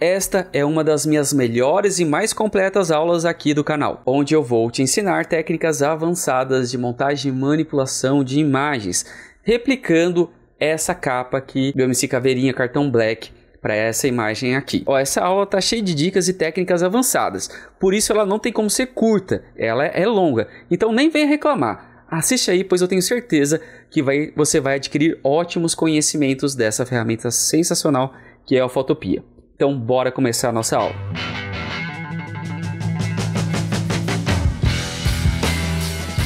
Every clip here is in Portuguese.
Esta é uma das minhas melhores e mais completas aulas aqui do canal, onde eu vou te ensinar técnicas avançadas de montagem e manipulação de imagens, replicando essa capa aqui do MC Caveirinha Cartão Black para essa imagem aqui. Ó, essa aula tá cheia de dicas e técnicas avançadas, por isso ela não tem como ser curta, ela é longa, então nem venha reclamar. Assiste aí, pois eu tenho certeza que vai, você vai adquirir ótimos conhecimentos dessa ferramenta sensacional que é a Fotopia. Então, bora começar a nossa aula.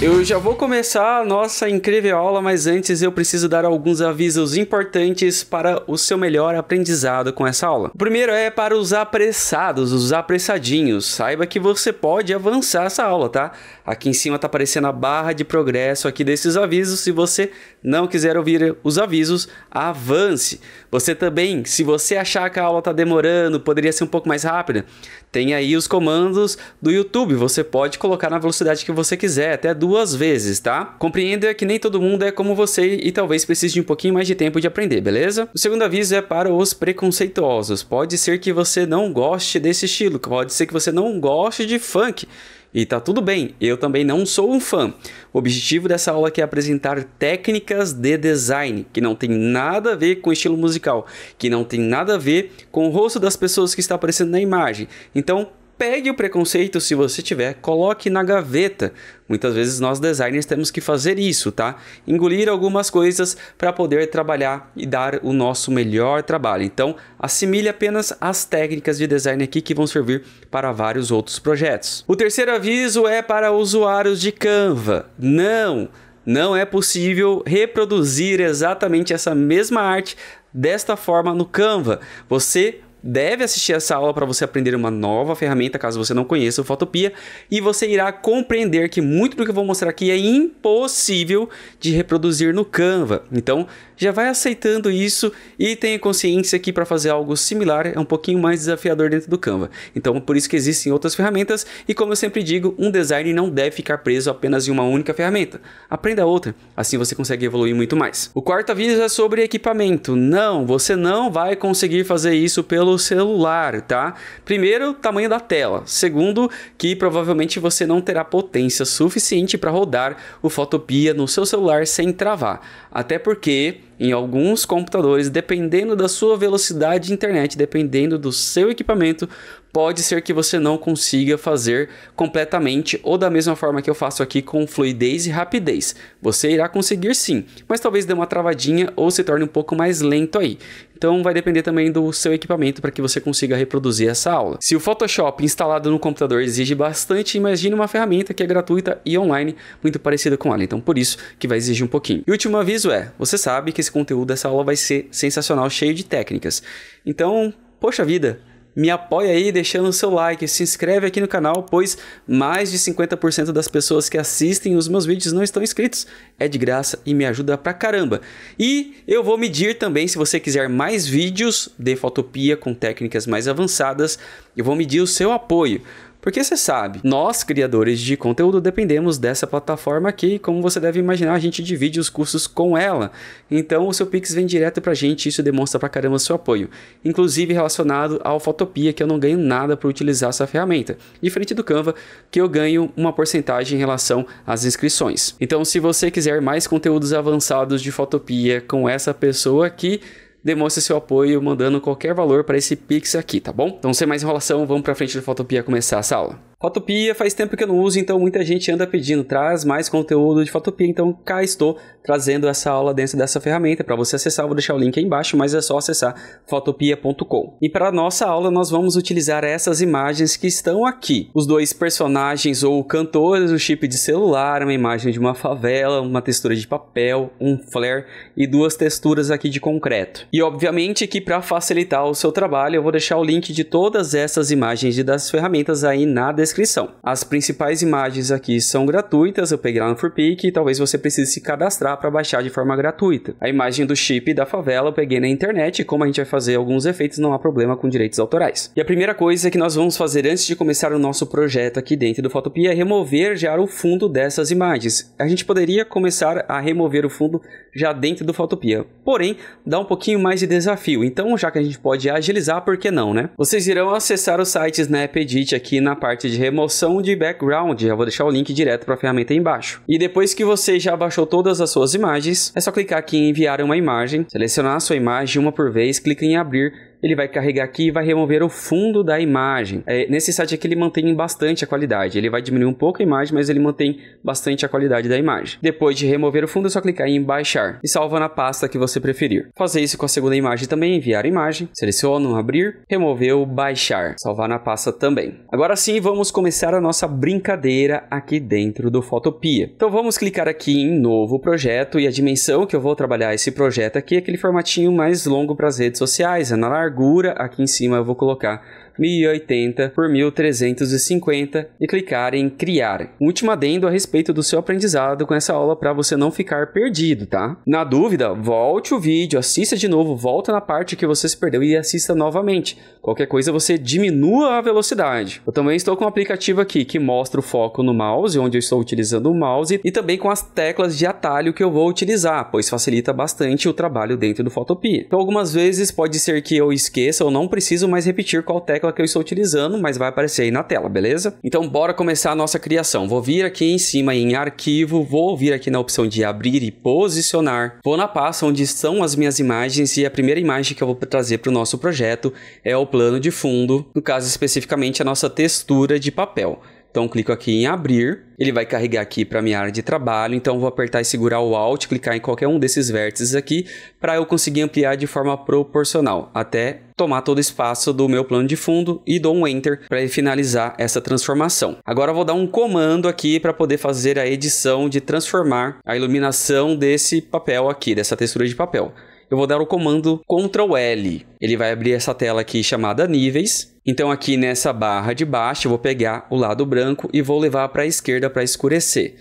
Eu já vou começar a nossa incrível aula, mas antes eu preciso dar alguns avisos importantes para o seu melhor aprendizado com essa aula. O primeiro é para os apressados, os apressadinhos. Saiba que você pode avançar essa aula, tá? Aqui em cima está aparecendo a barra de progresso aqui desses avisos. Se você não quiser ouvir os avisos, avance. Você também, se você achar que a aula está demorando, poderia ser um pouco mais rápida, tem aí os comandos do YouTube, você pode colocar na velocidade que você quiser, até duas vezes, tá? Compreenda é que nem todo mundo é como você e talvez precise de um pouquinho mais de tempo de aprender, beleza? O segundo aviso é para os preconceituosos. Pode ser que você não goste desse estilo, pode ser que você não goste de funk. E tá tudo bem, eu também não sou um fã. O objetivo dessa aula aqui é apresentar técnicas de design que não tem nada a ver com estilo musical, que não tem nada a ver com o rosto das pessoas que está aparecendo na imagem. Então, Pegue o preconceito se você tiver, coloque na gaveta. Muitas vezes nós designers temos que fazer isso, tá? Engolir algumas coisas para poder trabalhar e dar o nosso melhor trabalho. Então, assimile apenas as técnicas de design aqui que vão servir para vários outros projetos. O terceiro aviso é para usuários de Canva. Não! Não é possível reproduzir exatamente essa mesma arte desta forma no Canva. Você deve assistir essa aula para você aprender uma nova ferramenta, caso você não conheça o Fotopia, e você irá compreender que muito do que eu vou mostrar aqui é impossível de reproduzir no Canva. Então, já vai aceitando isso e tenha consciência que para fazer algo similar é um pouquinho mais desafiador dentro do Canva. Então, por isso que existem outras ferramentas e como eu sempre digo, um design não deve ficar preso apenas em uma única ferramenta. Aprenda outra, assim você consegue evoluir muito mais. O quarto aviso é sobre equipamento. Não, você não vai conseguir fazer isso pelo celular, tá? Primeiro, tamanho da tela. Segundo, que provavelmente você não terá potência suficiente para rodar o Photopia no seu celular sem travar. Até porque em alguns computadores, dependendo da sua velocidade de internet, dependendo do seu equipamento, pode ser que você não consiga fazer completamente ou da mesma forma que eu faço aqui com fluidez e rapidez. Você irá conseguir sim, mas talvez dê uma travadinha ou se torne um pouco mais lento aí. Então vai depender também do seu equipamento para que você consiga reproduzir essa aula. Se o Photoshop instalado no computador exige bastante, imagine uma ferramenta que é gratuita e online, muito parecida com ela. Então por isso que vai exigir um pouquinho. E o último aviso é, você sabe que esse conteúdo dessa aula vai ser sensacional, cheio de técnicas. Então, poxa vida, me apoia aí deixando o seu like, se inscreve aqui no canal, pois mais de 50% das pessoas que assistem os meus vídeos não estão inscritos. É de graça e me ajuda pra caramba. E eu vou medir também, se você quiser mais vídeos de fotopia com técnicas mais avançadas, eu vou medir o seu apoio. Porque você sabe, nós criadores de conteúdo dependemos dessa plataforma aqui, como você deve imaginar, a gente divide os custos com ela. Então o seu Pix vem direto pra gente, isso demonstra pra caramba seu apoio. Inclusive relacionado ao Fotopia, que eu não ganho nada por utilizar essa ferramenta. Diferente do Canva, que eu ganho uma porcentagem em relação às inscrições. Então se você quiser mais conteúdos avançados de Fotopia com essa pessoa aqui, demonstre seu apoio mandando qualquer valor para esse Pix aqui, tá bom? Então, sem mais enrolação, vamos para frente da Fotopia começar essa aula. Fotopia faz tempo que eu não uso, então muita gente anda pedindo, traz mais conteúdo de Fotopia, então cá estou trazendo essa aula dentro dessa ferramenta. Para você acessar, vou deixar o link aí embaixo, mas é só acessar fotopia.com. E para nossa aula, nós vamos utilizar essas imagens que estão aqui. Os dois personagens ou cantores, o chip de celular, uma imagem de uma favela, uma textura de papel, um flare e duas texturas aqui de concreto. E obviamente que para facilitar o seu trabalho, eu vou deixar o link de todas essas imagens e das ferramentas aí na descrição descrição. As principais imagens aqui são gratuitas, eu peguei lá no Furpic e talvez você precise se cadastrar para baixar de forma gratuita. A imagem do chip da favela eu peguei na internet e como a gente vai fazer alguns efeitos não há problema com direitos autorais. E a primeira coisa que nós vamos fazer antes de começar o nosso projeto aqui dentro do Photopia é remover já o fundo dessas imagens. A gente poderia começar a remover o fundo já dentro do Fotopia. Porém, dá um pouquinho mais de desafio, então já que a gente pode agilizar, por que não, né? Vocês irão acessar o site Snapedit né, aqui na parte de remoção de background, já vou deixar o link direto para a ferramenta aí embaixo. E depois que você já baixou todas as suas imagens, é só clicar aqui em enviar uma imagem, selecionar a sua imagem uma por vez, clica em abrir ele vai carregar aqui e vai remover o fundo da imagem. É, nesse site aqui ele mantém bastante a qualidade, ele vai diminuir um pouco a imagem, mas ele mantém bastante a qualidade da imagem. Depois de remover o fundo, é só clicar em baixar e salva na pasta que você preferir. Fazer isso com a segunda imagem também, enviar a imagem, seleciono, abrir, removeu, baixar, salvar na pasta também. Agora sim, vamos começar a nossa brincadeira aqui dentro do Photopia. Então vamos clicar aqui em novo projeto e a dimensão que eu vou trabalhar esse projeto aqui é aquele formatinho mais longo para as redes sociais, é na larga, largura aqui em cima eu vou colocar 1080 por 1350 e clicar em criar. Um último adendo a respeito do seu aprendizado com essa aula para você não ficar perdido, tá? Na dúvida, volte o vídeo, assista de novo, volta na parte que você se perdeu e assista novamente. Qualquer coisa você diminua a velocidade. Eu também estou com um aplicativo aqui que mostra o foco no mouse, onde eu estou utilizando o mouse, e também com as teclas de atalho que eu vou utilizar, pois facilita bastante o trabalho dentro do Photopea. Então, algumas vezes pode ser que eu esqueça ou não preciso mais repetir qual tecla tecla que eu estou utilizando, mas vai aparecer aí na tela, beleza? Então bora começar a nossa criação. Vou vir aqui em cima em arquivo, vou vir aqui na opção de abrir e posicionar, vou na pasta onde estão as minhas imagens e a primeira imagem que eu vou trazer para o nosso projeto é o plano de fundo, no caso especificamente a nossa textura de papel. Então clico aqui em abrir, ele vai carregar aqui para minha área de trabalho, então vou apertar e segurar o Alt, clicar em qualquer um desses vértices aqui para eu conseguir ampliar de forma proporcional até tomar todo o espaço do meu plano de fundo e dou um Enter para finalizar essa transformação. Agora vou dar um comando aqui para poder fazer a edição de transformar a iluminação desse papel aqui, dessa textura de papel eu vou dar o comando Ctrl L. Ele vai abrir essa tela aqui chamada níveis. Então aqui nessa barra de baixo eu vou pegar o lado branco e vou levar para a esquerda para escurecer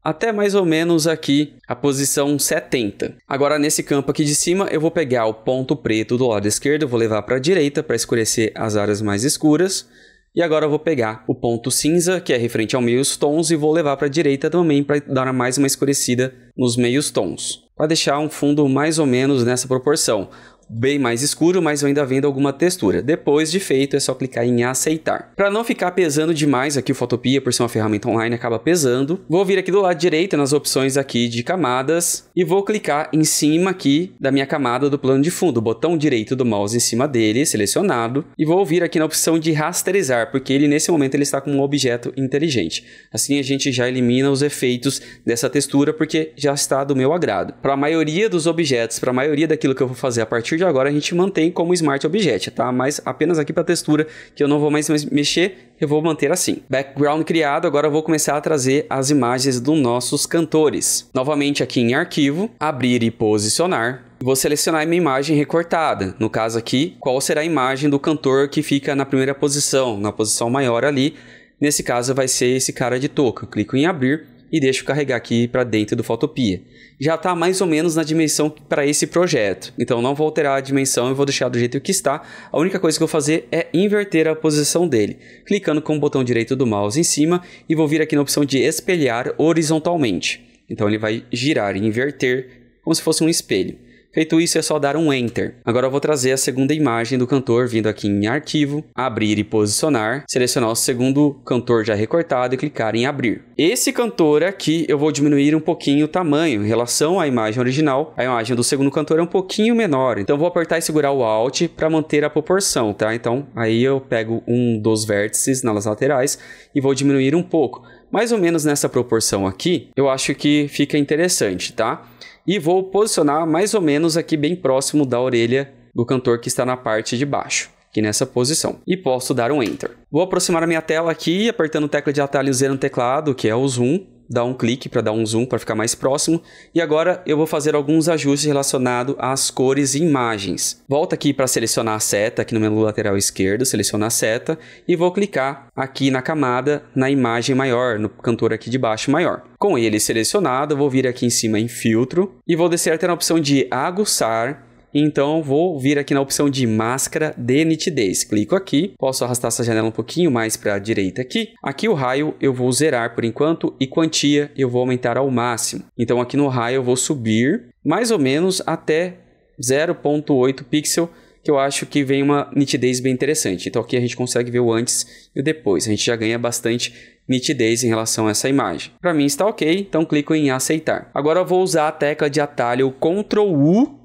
até mais ou menos aqui a posição 70. Agora nesse campo aqui de cima eu vou pegar o ponto preto do lado esquerdo, vou levar para a direita para escurecer as áreas mais escuras. E agora eu vou pegar o ponto cinza, que é referente ao meios tons, e vou levar para a direita também para dar mais uma escurecida nos meios tons para deixar um fundo mais ou menos nessa proporção bem mais escuro, mas ainda vendo alguma textura. Depois de feito, é só clicar em aceitar. Para não ficar pesando demais aqui o Photopia, por ser uma ferramenta online, acaba pesando. Vou vir aqui do lado direito nas opções aqui de camadas e vou clicar em cima aqui da minha camada do plano de fundo, o botão direito do mouse em cima dele, selecionado, e vou vir aqui na opção de rasterizar, porque ele nesse momento ele está com um objeto inteligente. Assim a gente já elimina os efeitos dessa textura porque já está do meu agrado. Para a maioria dos objetos, para a maioria daquilo que eu vou fazer a partir de agora a gente mantém como Smart Object, tá? Mas apenas aqui para textura, que eu não vou mais mexer, eu vou manter assim. Background criado, agora eu vou começar a trazer as imagens dos nossos cantores. Novamente aqui em arquivo, abrir e posicionar. Vou selecionar minha imagem recortada. No caso aqui, qual será a imagem do cantor que fica na primeira posição, na posição maior ali. Nesse caso vai ser esse cara de touca. Clico em abrir e deixo carregar aqui para dentro do Photopia. Já está mais ou menos na dimensão para esse projeto, então não vou alterar a dimensão e vou deixar do jeito que está. A única coisa que eu vou fazer é inverter a posição dele, clicando com o botão direito do mouse em cima e vou vir aqui na opção de espelhar horizontalmente. Então ele vai girar e inverter como se fosse um espelho. Feito isso, é só dar um Enter. Agora eu vou trazer a segunda imagem do cantor, vindo aqui em Arquivo, Abrir e Posicionar, selecionar o segundo cantor já recortado e clicar em Abrir. Esse cantor aqui, eu vou diminuir um pouquinho o tamanho em relação à imagem original. A imagem do segundo cantor é um pouquinho menor, então vou apertar e segurar o Alt para manter a proporção, tá? Então, aí eu pego um dos vértices nas laterais e vou diminuir um pouco. Mais ou menos nessa proporção aqui, eu acho que fica interessante, tá? e vou posicionar mais ou menos aqui bem próximo da orelha do cantor que está na parte de baixo aqui nessa posição e posso dar um Enter. Vou aproximar a minha tela aqui apertando tecla de atalho Z no teclado, que é o zoom, dar um clique para dar um zoom para ficar mais próximo. E agora eu vou fazer alguns ajustes relacionados às cores e imagens. Volto aqui para selecionar a seta aqui no menu lateral esquerdo, seleciona a seta e vou clicar aqui na camada na imagem maior, no cantor aqui de baixo maior. Com ele selecionado, vou vir aqui em cima em filtro e vou descer até na opção de aguçar então vou vir aqui na opção de máscara de nitidez. Clico aqui, posso arrastar essa janela um pouquinho mais para a direita aqui. Aqui o raio eu vou zerar por enquanto e quantia eu vou aumentar ao máximo. Então aqui no raio eu vou subir mais ou menos até 0.8 pixel que eu acho que vem uma nitidez bem interessante. Então aqui a gente consegue ver o antes e o depois. A gente já ganha bastante nitidez em relação a essa imagem. Para mim está ok, então clico em aceitar. Agora eu vou usar a tecla de atalho Ctrl U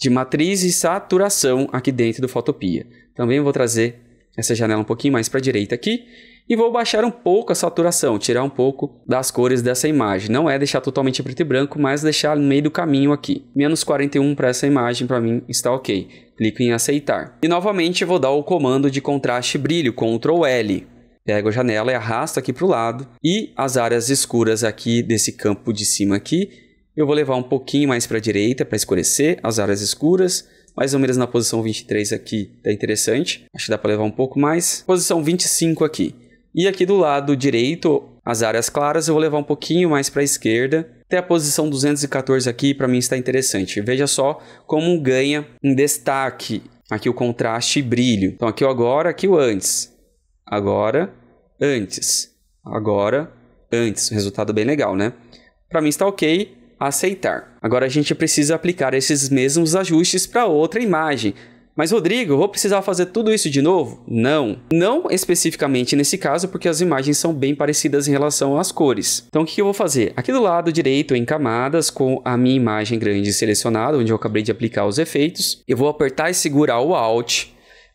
de matriz e saturação aqui dentro do Fotopia. Também vou trazer essa janela um pouquinho mais para a direita aqui e vou baixar um pouco a saturação, tirar um pouco das cores dessa imagem. Não é deixar totalmente preto e branco, mas deixar no meio do caminho aqui. Menos 41 para essa imagem, para mim está ok. Clico em aceitar. E novamente vou dar o comando de contraste e brilho, Ctrl L. Pego a janela e arrasto aqui para o lado. E as áreas escuras aqui desse campo de cima aqui, eu vou levar um pouquinho mais para a direita para escurecer as áreas escuras. Mais ou menos na posição 23 aqui está interessante. Acho que dá para levar um pouco mais. Posição 25 aqui. E aqui do lado direito, as áreas claras, eu vou levar um pouquinho mais para a esquerda. Até a posição 214 aqui, para mim está interessante. Veja só como ganha um destaque aqui o contraste e brilho. Então aqui o agora, aqui o antes. Agora, antes. Agora, antes. Resultado bem legal, né? Para mim está ok aceitar. Agora a gente precisa aplicar esses mesmos ajustes para outra imagem. Mas Rodrigo, vou precisar fazer tudo isso de novo? Não. Não especificamente nesse caso, porque as imagens são bem parecidas em relação às cores. Então o que eu vou fazer? Aqui do lado direito em camadas, com a minha imagem grande selecionada, onde eu acabei de aplicar os efeitos, eu vou apertar e segurar o Alt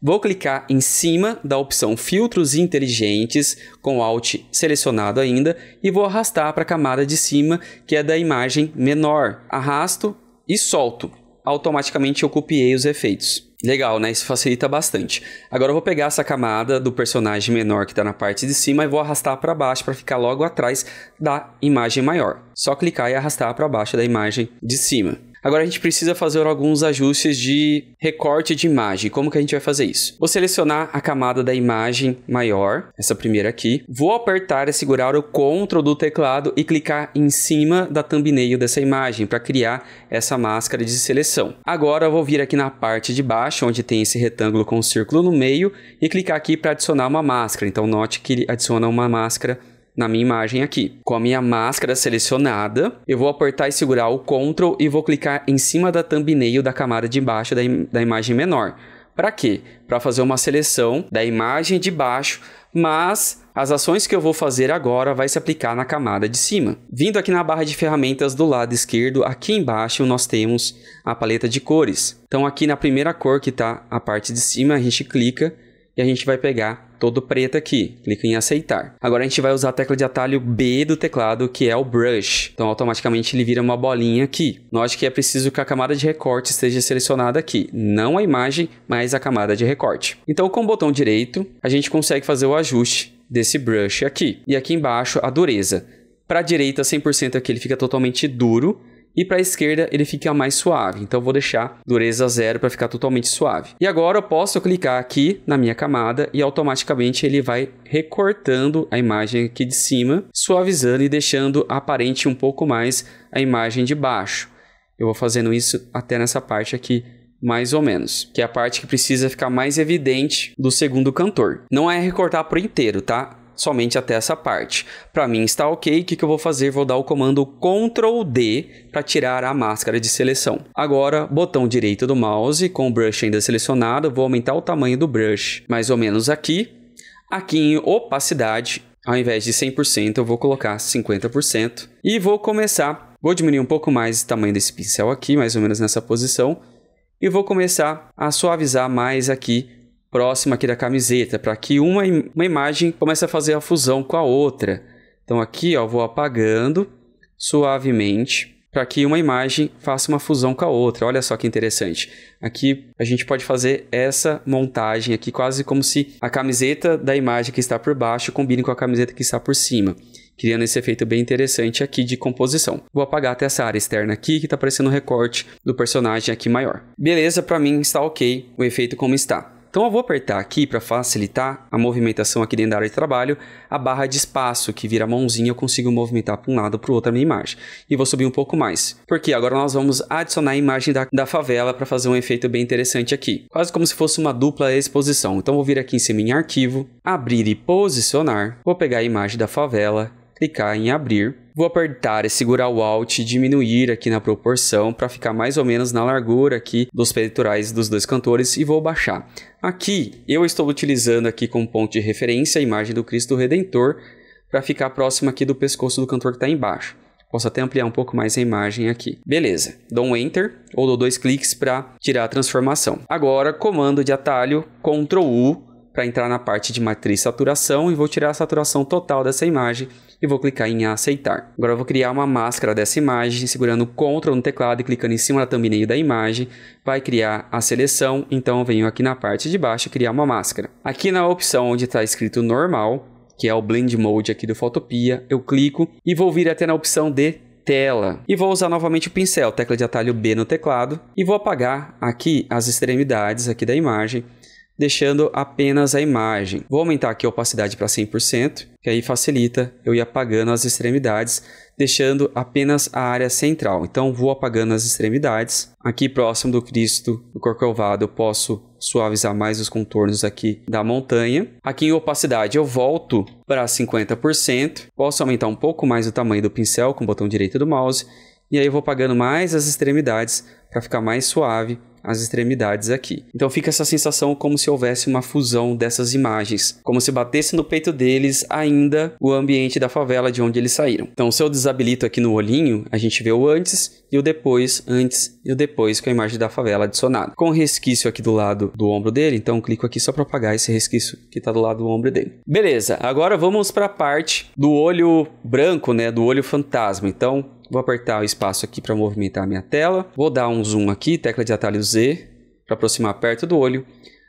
Vou clicar em cima da opção Filtros Inteligentes, com Alt selecionado ainda, e vou arrastar para a camada de cima, que é da imagem menor. Arrasto e solto. Automaticamente eu copiei os efeitos. Legal, né? Isso facilita bastante. Agora eu vou pegar essa camada do personagem menor que está na parte de cima e vou arrastar para baixo para ficar logo atrás da imagem maior. Só clicar e arrastar para baixo da imagem de cima. Agora a gente precisa fazer alguns ajustes de recorte de imagem. Como que a gente vai fazer isso? Vou selecionar a camada da imagem maior, essa primeira aqui. Vou apertar e segurar o Ctrl do teclado e clicar em cima da thumbnail dessa imagem para criar essa máscara de seleção. Agora eu vou vir aqui na parte de baixo, onde tem esse retângulo com um círculo no meio, e clicar aqui para adicionar uma máscara. Então note que ele adiciona uma máscara na minha imagem aqui. Com a minha máscara selecionada, eu vou apertar e segurar o Ctrl e vou clicar em cima da thumbnail da camada de baixo da, im da imagem menor. Para quê? Para fazer uma seleção da imagem de baixo, mas as ações que eu vou fazer agora vai se aplicar na camada de cima. Vindo aqui na barra de ferramentas do lado esquerdo, aqui embaixo nós temos a paleta de cores. Então aqui na primeira cor que está a parte de cima, a gente clica e a gente vai pegar todo preto aqui. Clica em aceitar. Agora a gente vai usar a tecla de atalho B do teclado, que é o brush. Então automaticamente ele vira uma bolinha aqui. Note que é preciso que a camada de recorte esteja selecionada aqui, não a imagem, mas a camada de recorte. Então com o botão direito, a gente consegue fazer o ajuste desse brush aqui. E aqui embaixo a dureza. Para a direita 100% aqui ele fica totalmente duro e para a esquerda ele fica mais suave. Então vou deixar dureza zero para ficar totalmente suave. E agora eu posso clicar aqui na minha camada e automaticamente ele vai recortando a imagem aqui de cima, suavizando e deixando aparente um pouco mais a imagem de baixo. Eu vou fazendo isso até nessa parte aqui mais ou menos, que é a parte que precisa ficar mais evidente do segundo cantor. Não é recortar por inteiro, tá? somente até essa parte. Para mim está ok, o que, que eu vou fazer? Vou dar o comando Ctrl D para tirar a máscara de seleção. Agora, botão direito do mouse, com o brush ainda selecionado, vou aumentar o tamanho do brush, mais ou menos aqui. Aqui em opacidade, ao invés de 100%, eu vou colocar 50%. E vou começar, vou diminuir um pouco mais o tamanho desse pincel aqui, mais ou menos nessa posição. E vou começar a suavizar mais aqui próxima aqui da camiseta, para que uma, im uma imagem comece a fazer a fusão com a outra. Então aqui ó, vou apagando suavemente para que uma imagem faça uma fusão com a outra. Olha só que interessante. Aqui a gente pode fazer essa montagem aqui quase como se a camiseta da imagem que está por baixo combine com a camiseta que está por cima, criando esse efeito bem interessante aqui de composição. Vou apagar até essa área externa aqui que está parecendo um recorte do personagem aqui maior. Beleza, para mim está ok o efeito como está. Então eu vou apertar aqui para facilitar a movimentação aqui dentro da área de trabalho, a barra de espaço que vira a mãozinha eu consigo movimentar para um lado para o outro a minha imagem. E vou subir um pouco mais, porque agora nós vamos adicionar a imagem da, da favela para fazer um efeito bem interessante aqui. Quase como se fosse uma dupla exposição. Então vou vir aqui em cima em arquivo, abrir e posicionar, vou pegar a imagem da favela, clicar em abrir, Vou apertar e segurar o Alt e diminuir aqui na proporção para ficar mais ou menos na largura aqui dos peitorais dos dois cantores e vou baixar. Aqui eu estou utilizando aqui como ponto de referência a imagem do Cristo Redentor para ficar próximo aqui do pescoço do cantor que está embaixo. Posso até ampliar um pouco mais a imagem aqui. Beleza, dou um Enter ou dou dois cliques para tirar a transformação. Agora, comando de atalho, Ctrl U para entrar na parte de matriz saturação e vou tirar a saturação total dessa imagem e vou clicar em aceitar. Agora eu vou criar uma máscara dessa imagem, segurando Ctrl no teclado e clicando em cima da thumbnail da imagem, vai criar a seleção, então eu venho aqui na parte de baixo criar uma máscara. Aqui na opção onde está escrito normal, que é o Blend Mode aqui do Photopia, eu clico e vou vir até na opção de tela. E vou usar novamente o pincel, tecla de atalho B no teclado, e vou apagar aqui as extremidades aqui da imagem deixando apenas a imagem. Vou aumentar aqui a opacidade para 100%, que aí facilita eu ir apagando as extremidades, deixando apenas a área central. Então vou apagando as extremidades. Aqui próximo do Cristo, do Corcovado, eu posso suavizar mais os contornos aqui da montanha. Aqui em opacidade eu volto para 50%, posso aumentar um pouco mais o tamanho do pincel com o botão direito do mouse, e aí eu vou apagando mais as extremidades para ficar mais suave as extremidades aqui. Então fica essa sensação como se houvesse uma fusão dessas imagens, como se batesse no peito deles ainda o ambiente da favela de onde eles saíram. Então se eu desabilito aqui no olhinho, a gente vê o antes e o depois, antes e o depois com a imagem da favela adicionada. Com resquício aqui do lado do ombro dele, então clico aqui só para apagar esse resquício que está do lado do ombro dele. Beleza, agora vamos para a parte do olho branco, né, do olho fantasma. Então Vou apertar o espaço aqui para movimentar a minha tela. Vou dar um zoom aqui, tecla de atalho Z, para aproximar perto do olho.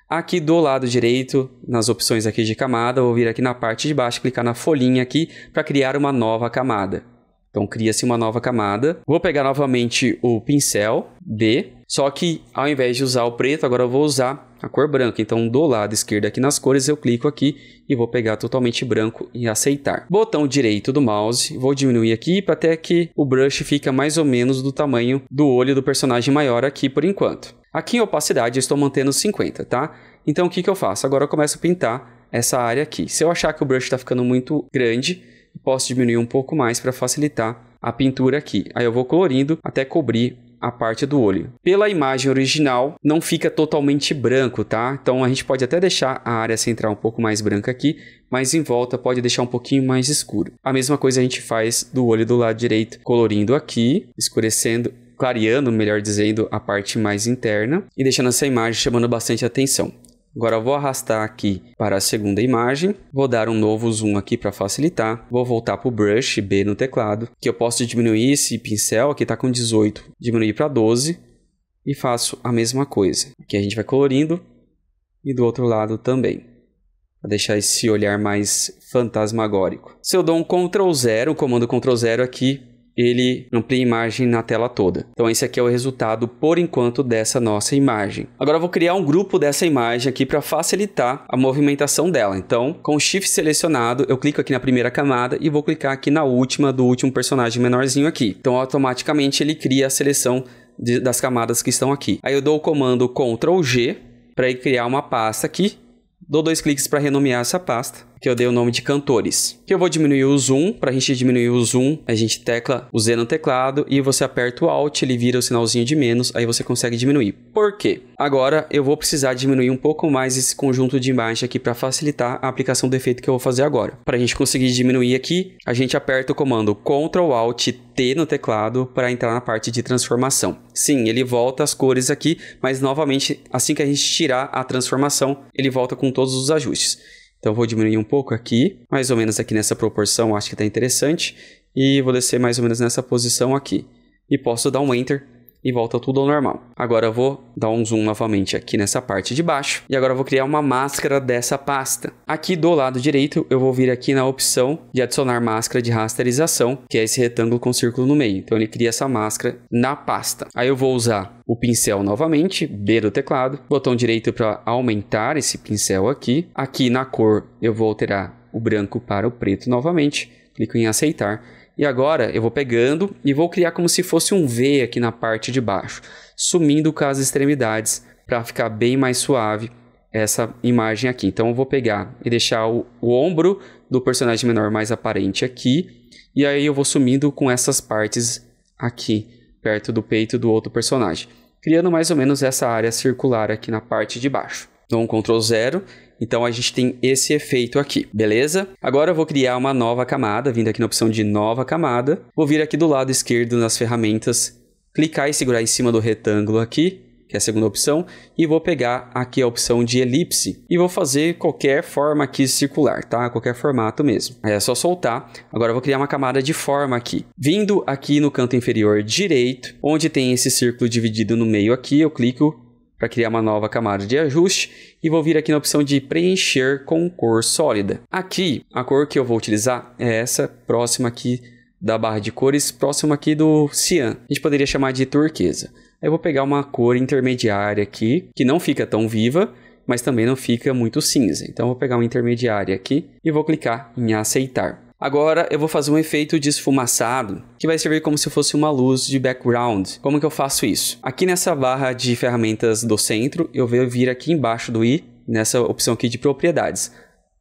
Aqui do lado direito, nas opções aqui de camada, vou vir aqui na parte de baixo, clicar na folhinha aqui para criar uma nova camada. Então cria-se uma nova camada. Vou pegar novamente o pincel B, só que ao invés de usar o preto, agora eu vou usar a cor branca. Então do lado esquerdo aqui nas cores eu clico aqui e vou pegar totalmente branco e aceitar. Botão direito do mouse, vou diminuir aqui para até que o brush fica mais ou menos do tamanho do olho do personagem maior aqui por enquanto. Aqui em opacidade eu estou mantendo 50, tá? Então o que, que eu faço? Agora eu começo a pintar essa área aqui. Se eu achar que o brush está ficando muito grande, posso diminuir um pouco mais para facilitar a pintura aqui. Aí eu vou colorindo até cobrir a parte do olho. Pela imagem original, não fica totalmente branco, tá? Então a gente pode até deixar a área central um pouco mais branca aqui, mas em volta pode deixar um pouquinho mais escuro. A mesma coisa a gente faz do olho do lado direito, colorindo aqui, escurecendo clareando, melhor dizendo, a parte mais interna e deixando essa imagem chamando bastante atenção. Agora vou arrastar aqui para a segunda imagem, vou dar um novo zoom aqui para facilitar, vou voltar para o Brush B no teclado, que eu posso diminuir esse pincel, aqui está com 18, diminuir para 12 e faço a mesma coisa. Aqui a gente vai colorindo e do outro lado também para deixar esse olhar mais fantasmagórico. Se eu dou um Ctrl 0, o comando Ctrl 0 aqui ele amplia a imagem na tela toda. Então esse aqui é o resultado por enquanto dessa nossa imagem. Agora eu vou criar um grupo dessa imagem aqui para facilitar a movimentação dela. Então com o shift selecionado eu clico aqui na primeira camada e vou clicar aqui na última do último personagem menorzinho aqui. Então automaticamente ele cria a seleção de, das camadas que estão aqui. Aí eu dou o comando Ctrl G para criar uma pasta aqui. Dou dois cliques para renomear essa pasta que eu dei o nome de cantores. Que eu vou diminuir o zoom, para a gente diminuir o zoom, a gente tecla o Z no teclado e você aperta o Alt, ele vira o sinalzinho de menos, aí você consegue diminuir. Por quê? Agora eu vou precisar diminuir um pouco mais esse conjunto de imagens aqui para facilitar a aplicação do efeito que eu vou fazer agora. Para a gente conseguir diminuir aqui, a gente aperta o comando Ctrl Alt T no teclado para entrar na parte de transformação. Sim, ele volta as cores aqui, mas novamente, assim que a gente tirar a transformação, ele volta com todos os ajustes. Então eu vou diminuir um pouco aqui, mais ou menos aqui nessa proporção, acho que está interessante. E vou descer mais ou menos nessa posição aqui. E posso dar um Enter e volta tudo ao normal. Agora eu vou dar um zoom novamente aqui nessa parte de baixo e agora eu vou criar uma máscara dessa pasta. Aqui do lado direito eu vou vir aqui na opção de adicionar máscara de rasterização, que é esse retângulo com círculo no meio. Então ele cria essa máscara na pasta. Aí eu vou usar o pincel novamente, B do teclado, botão direito para aumentar esse pincel aqui. Aqui na cor eu vou alterar o branco para o preto novamente, clico em aceitar e agora eu vou pegando e vou criar como se fosse um V aqui na parte de baixo, sumindo com as extremidades para ficar bem mais suave essa imagem aqui. Então eu vou pegar e deixar o, o ombro do personagem menor mais aparente aqui, e aí eu vou sumindo com essas partes aqui, perto do peito do outro personagem, criando mais ou menos essa área circular aqui na parte de baixo. Então um Ctrl zero então a gente tem esse efeito aqui, beleza? Agora eu vou criar uma nova camada, vindo aqui na opção de nova camada. Vou vir aqui do lado esquerdo nas ferramentas, clicar e segurar em cima do retângulo aqui, que é a segunda opção, e vou pegar aqui a opção de elipse e vou fazer qualquer forma aqui circular, tá? Qualquer formato mesmo. É só soltar. Agora eu vou criar uma camada de forma aqui. Vindo aqui no canto inferior direito, onde tem esse círculo dividido no meio aqui, eu clico para criar uma nova camada de ajuste e vou vir aqui na opção de preencher com cor sólida. Aqui, a cor que eu vou utilizar é essa próxima aqui da barra de cores, próxima aqui do cian. A gente poderia chamar de turquesa. Eu vou pegar uma cor intermediária aqui, que não fica tão viva, mas também não fica muito cinza. Então, vou pegar uma intermediária aqui e vou clicar em aceitar. Agora eu vou fazer um efeito de esfumaçado, que vai servir como se fosse uma luz de background. Como que eu faço isso? Aqui nessa barra de ferramentas do centro, eu vou vir aqui embaixo do i, nessa opção aqui de propriedades.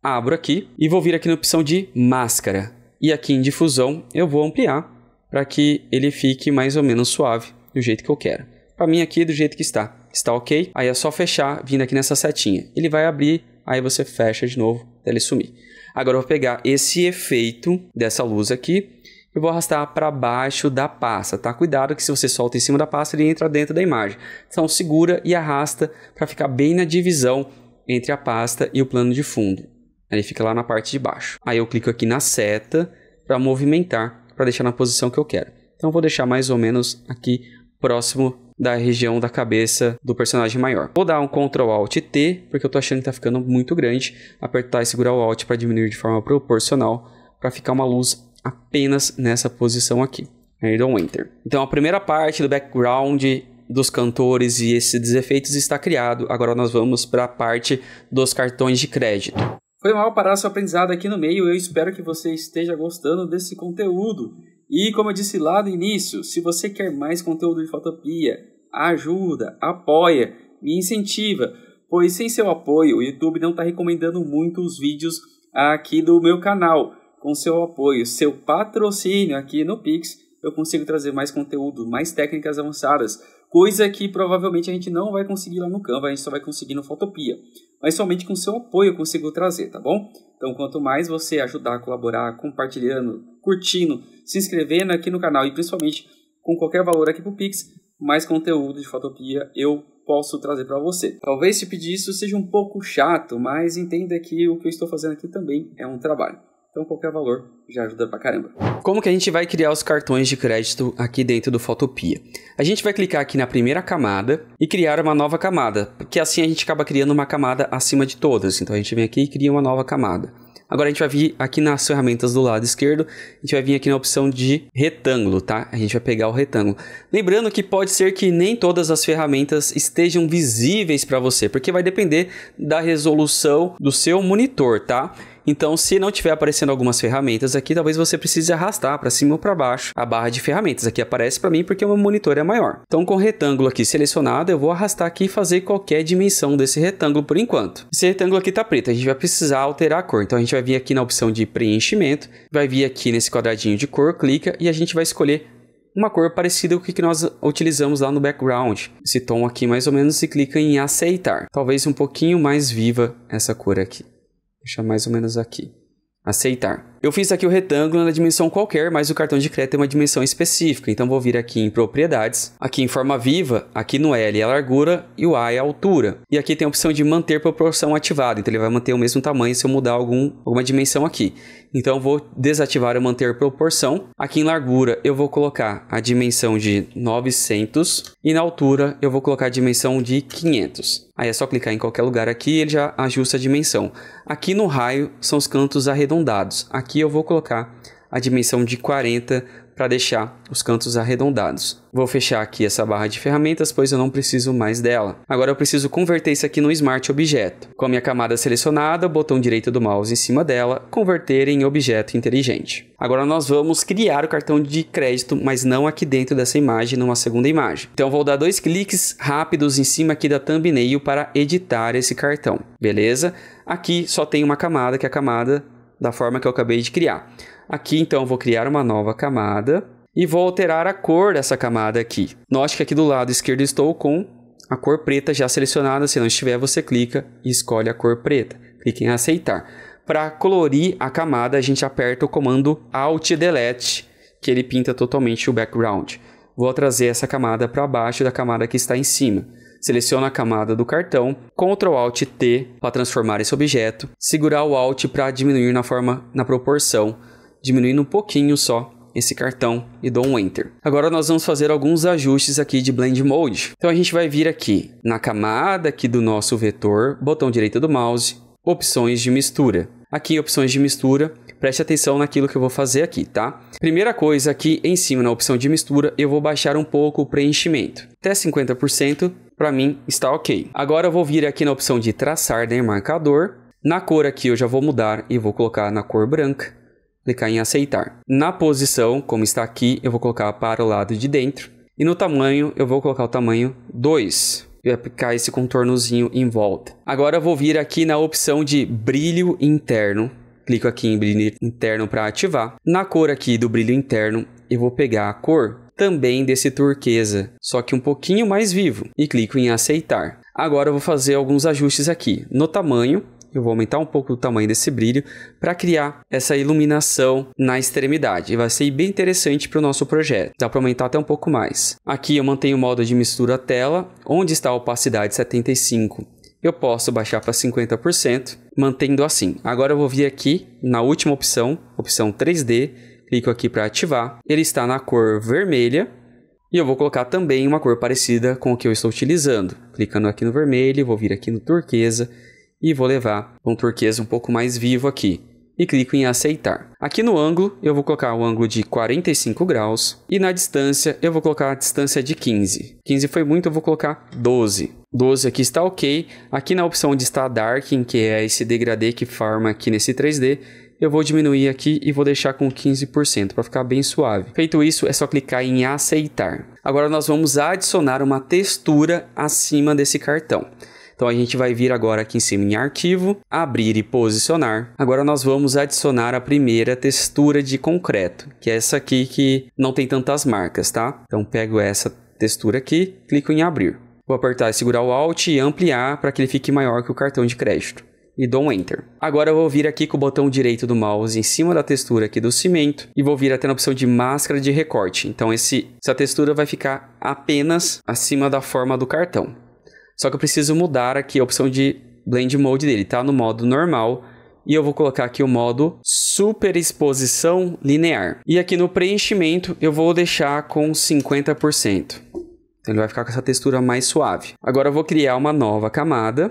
Abro aqui e vou vir aqui na opção de máscara. E aqui em difusão eu vou ampliar para que ele fique mais ou menos suave do jeito que eu quero. Para mim aqui do jeito que está. Está ok? Aí é só fechar vindo aqui nessa setinha. Ele vai abrir, aí você fecha de novo até ele sumir. Agora eu vou pegar esse efeito dessa luz aqui e vou arrastar para baixo da pasta, tá? Cuidado que se você solta em cima da pasta, ele entra dentro da imagem. Então segura e arrasta para ficar bem na divisão entre a pasta e o plano de fundo. Ele fica lá na parte de baixo. Aí eu clico aqui na seta para movimentar, para deixar na posição que eu quero. Então eu vou deixar mais ou menos aqui próximo da região da cabeça do personagem maior. Vou dar um Ctrl Alt T, porque eu tô achando que tá ficando muito grande. Apertar e segurar o Alt para diminuir de forma proporcional, para ficar uma luz apenas nessa posição aqui. Aí dou um Enter. Então a primeira parte do background dos cantores e esses efeitos está criado. Agora nós vamos para a parte dos cartões de crédito. Foi mal parar seu aprendizado aqui no meio. Eu espero que você esteja gostando desse conteúdo. E como eu disse lá no início, se você quer mais conteúdo de Fotopia, ajuda, apoia, me incentiva, pois sem seu apoio o YouTube não está recomendando muito os vídeos aqui do meu canal. Com seu apoio, seu patrocínio aqui no Pix, eu consigo trazer mais conteúdo, mais técnicas avançadas, coisa que provavelmente a gente não vai conseguir lá no Canva, a gente só vai conseguir no Fotopia. Mas somente com seu apoio eu consigo trazer, tá bom? Então, quanto mais você ajudar a colaborar, compartilhando, curtindo, se inscrevendo aqui no canal e principalmente com qualquer valor aqui o Pix, mais conteúdo de Fotopia eu posso trazer para você. Talvez se pedir isso seja um pouco chato, mas entenda que o que eu estou fazendo aqui também é um trabalho. Então qualquer valor já ajuda pra caramba. Como que a gente vai criar os cartões de crédito aqui dentro do Fotopia? A gente vai clicar aqui na primeira camada e criar uma nova camada, porque assim a gente acaba criando uma camada acima de todas. Então a gente vem aqui e cria uma nova camada. Agora a gente vai vir aqui nas ferramentas do lado esquerdo, a gente vai vir aqui na opção de retângulo, tá? A gente vai pegar o retângulo. Lembrando que pode ser que nem todas as ferramentas estejam visíveis para você, porque vai depender da resolução do seu monitor, tá? Então, se não tiver aparecendo algumas ferramentas aqui, talvez você precise arrastar para cima ou para baixo a barra de ferramentas. Aqui aparece para mim porque o meu monitor é maior. Então, com o retângulo aqui selecionado, eu vou arrastar aqui e fazer qualquer dimensão desse retângulo por enquanto. Esse retângulo aqui está preto, a gente vai precisar alterar a cor. Então, a gente vai vir aqui na opção de preenchimento, vai vir aqui nesse quadradinho de cor, clica e a gente vai escolher uma cor parecida com o que nós utilizamos lá no background. Esse tom aqui mais ou menos e clica em aceitar. Talvez um pouquinho mais viva essa cor aqui. Deixa mais ou menos aqui. Aceitar. Eu fiz aqui o retângulo na dimensão qualquer, mas o cartão de crédito tem é uma dimensão específica. Então vou vir aqui em propriedades, aqui em forma viva, aqui no L é a largura e o A é a altura. E aqui tem a opção de manter proporção ativada, então ele vai manter o mesmo tamanho se eu mudar algum, alguma dimensão aqui. Então vou desativar o manter proporção. Aqui em largura eu vou colocar a dimensão de 900 e na altura eu vou colocar a dimensão de 500. Aí é só clicar em qualquer lugar aqui e ele já ajusta a dimensão. Aqui no raio são os cantos arredondados. Aqui Aqui eu vou colocar a dimensão de 40 para deixar os cantos arredondados. Vou fechar aqui essa barra de ferramentas, pois eu não preciso mais dela. Agora eu preciso converter isso aqui no Smart Objeto. Com a minha camada selecionada, botão direito do mouse em cima dela, converter em objeto inteligente. Agora nós vamos criar o cartão de crédito, mas não aqui dentro dessa imagem, numa segunda imagem. Então vou dar dois cliques rápidos em cima aqui da thumbnail para editar esse cartão, beleza? Aqui só tem uma camada, que é a camada da forma que eu acabei de criar. Aqui, então, vou criar uma nova camada e vou alterar a cor dessa camada aqui. Note que aqui do lado esquerdo estou com a cor preta já selecionada. Se não estiver, você clica e escolhe a cor preta. Clique em aceitar. Para colorir a camada, a gente aperta o comando Alt Delete, que ele pinta totalmente o background. Vou trazer essa camada para baixo da camada que está em cima seleciona a camada do cartão, Ctrl Alt T para transformar esse objeto, segurar o Alt para diminuir na forma, na proporção, diminuindo um pouquinho só esse cartão e dou um Enter. Agora nós vamos fazer alguns ajustes aqui de Blend Mode. Então a gente vai vir aqui na camada aqui do nosso vetor, botão direito do mouse, opções de mistura. Aqui opções de mistura, preste atenção naquilo que eu vou fazer aqui, tá? Primeira coisa aqui em cima na opção de mistura, eu vou baixar um pouco o preenchimento, até 50%, para mim está ok. Agora eu vou vir aqui na opção de traçar demarcador. Na cor aqui eu já vou mudar e vou colocar na cor branca. Clicar em aceitar. Na posição, como está aqui, eu vou colocar para o lado de dentro. E no tamanho, eu vou colocar o tamanho 2 e aplicar esse contornozinho em volta. Agora eu vou vir aqui na opção de brilho interno. Clico aqui em brilho interno para ativar. Na cor aqui do brilho interno, eu vou pegar a cor também desse turquesa, só que um pouquinho mais vivo, e clico em aceitar. Agora eu vou fazer alguns ajustes aqui. No tamanho, eu vou aumentar um pouco o tamanho desse brilho para criar essa iluminação na extremidade. vai ser bem interessante para o nosso projeto. Dá para aumentar até um pouco mais. Aqui eu mantenho o modo de mistura tela, onde está a opacidade 75. Eu posso baixar para 50%, mantendo assim. Agora eu vou vir aqui na última opção, opção 3D, clico aqui para ativar. Ele está na cor vermelha e eu vou colocar também uma cor parecida com o que eu estou utilizando. Clicando aqui no vermelho, vou vir aqui no turquesa e vou levar um turquesa um pouco mais vivo aqui. E clico em aceitar. Aqui no ângulo, eu vou colocar o ângulo de 45 graus. E na distância, eu vou colocar a distância de 15. 15 foi muito, eu vou colocar 12. 12 aqui está ok. Aqui na opção de está Darking, que é esse degradê que forma aqui nesse 3D, eu vou diminuir aqui e vou deixar com 15% para ficar bem suave. Feito isso, é só clicar em aceitar. Agora nós vamos adicionar uma textura acima desse cartão. Então a gente vai vir agora aqui em cima em arquivo, abrir e posicionar. Agora nós vamos adicionar a primeira textura de concreto, que é essa aqui que não tem tantas marcas, tá? Então pego essa textura aqui, clico em abrir. Vou apertar e segurar o Alt e ampliar para que ele fique maior que o cartão de crédito e dou um Enter. Agora eu vou vir aqui com o botão direito do mouse em cima da textura aqui do cimento e vou vir até na opção de máscara de recorte. Então esse, essa textura vai ficar apenas acima da forma do cartão. Só que eu preciso mudar aqui a opção de Blend Mode dele, tá? No modo normal e eu vou colocar aqui o modo Exposição linear. E aqui no preenchimento eu vou deixar com 50%. Então ele vai ficar com essa textura mais suave. Agora eu vou criar uma nova camada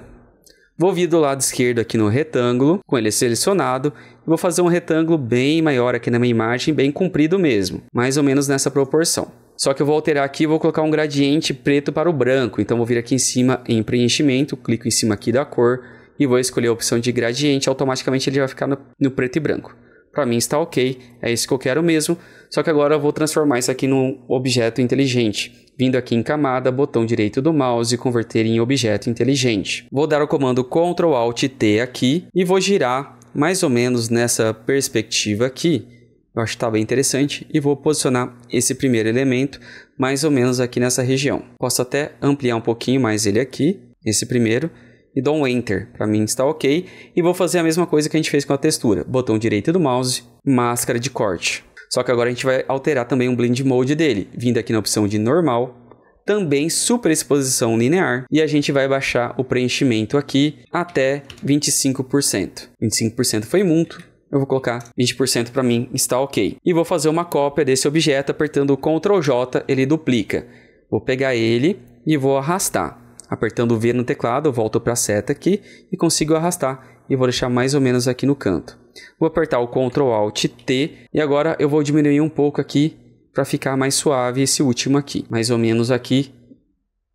Vou vir do lado esquerdo aqui no retângulo, com ele selecionado, e vou fazer um retângulo bem maior aqui na minha imagem, bem comprido mesmo, mais ou menos nessa proporção. Só que eu vou alterar aqui, vou colocar um gradiente preto para o branco, então vou vir aqui em cima em preenchimento, clico em cima aqui da cor, e vou escolher a opção de gradiente, automaticamente ele vai ficar no, no preto e branco para mim está ok, é isso que eu quero mesmo, só que agora eu vou transformar isso aqui num objeto inteligente. Vindo aqui em camada, botão direito do mouse, converter em objeto inteligente. Vou dar o comando Ctrl Alt T aqui e vou girar mais ou menos nessa perspectiva aqui. Eu acho que está bem interessante e vou posicionar esse primeiro elemento mais ou menos aqui nessa região. Posso até ampliar um pouquinho mais ele aqui, esse primeiro, e dou um Enter. Para mim está ok. E vou fazer a mesma coisa que a gente fez com a textura. Botão direito do mouse, máscara de corte. Só que agora a gente vai alterar também o Blend Mode dele. Vindo aqui na opção de Normal, também superexposição linear e a gente vai baixar o preenchimento aqui até 25%. 25% foi muito, eu vou colocar 20% para mim, está ok. E vou fazer uma cópia desse objeto apertando o Ctrl J, ele duplica. Vou pegar ele e vou arrastar. Apertando o V no teclado, eu volto para a seta aqui e consigo arrastar e vou deixar mais ou menos aqui no canto. Vou apertar o Ctrl Alt T e agora eu vou diminuir um pouco aqui para ficar mais suave esse último aqui, mais ou menos aqui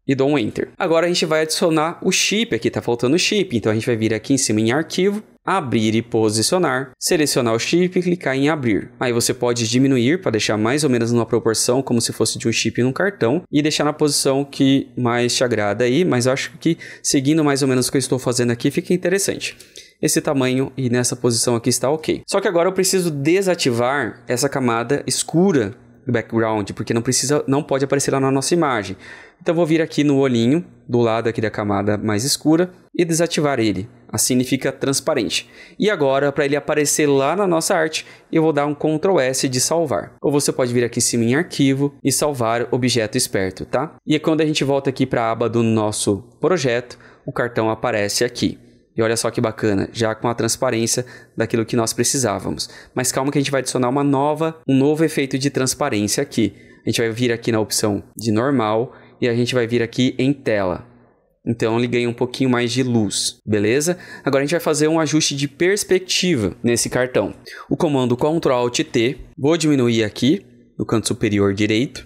e dou um Enter. Agora a gente vai adicionar o chip aqui, está faltando o chip, então a gente vai vir aqui em cima em arquivo abrir e posicionar, selecionar o chip e clicar em abrir. Aí você pode diminuir para deixar mais ou menos numa proporção como se fosse de um chip num cartão e deixar na posição que mais te agrada aí, mas acho que seguindo mais ou menos o que eu estou fazendo aqui fica interessante esse tamanho e nessa posição aqui está ok. Só que agora eu preciso desativar essa camada escura do background, porque não precisa, não pode aparecer lá na nossa imagem. Então vou vir aqui no olhinho, do lado aqui da camada mais escura, e desativar ele. Assim ele fica transparente. E agora, para ele aparecer lá na nossa arte, eu vou dar um Ctrl S de salvar. Ou você pode vir aqui em cima em arquivo e salvar objeto esperto, tá? E é quando a gente volta aqui para a aba do nosso projeto, o cartão aparece aqui. E olha só que bacana, já com a transparência daquilo que nós precisávamos. Mas calma que a gente vai adicionar uma nova, um novo efeito de transparência aqui. A gente vai vir aqui na opção de normal e a gente vai vir aqui em tela. Então ele ganha um pouquinho mais de luz, beleza? Agora a gente vai fazer um ajuste de perspectiva nesse cartão. O comando Ctrl Alt T, vou diminuir aqui no canto superior direito,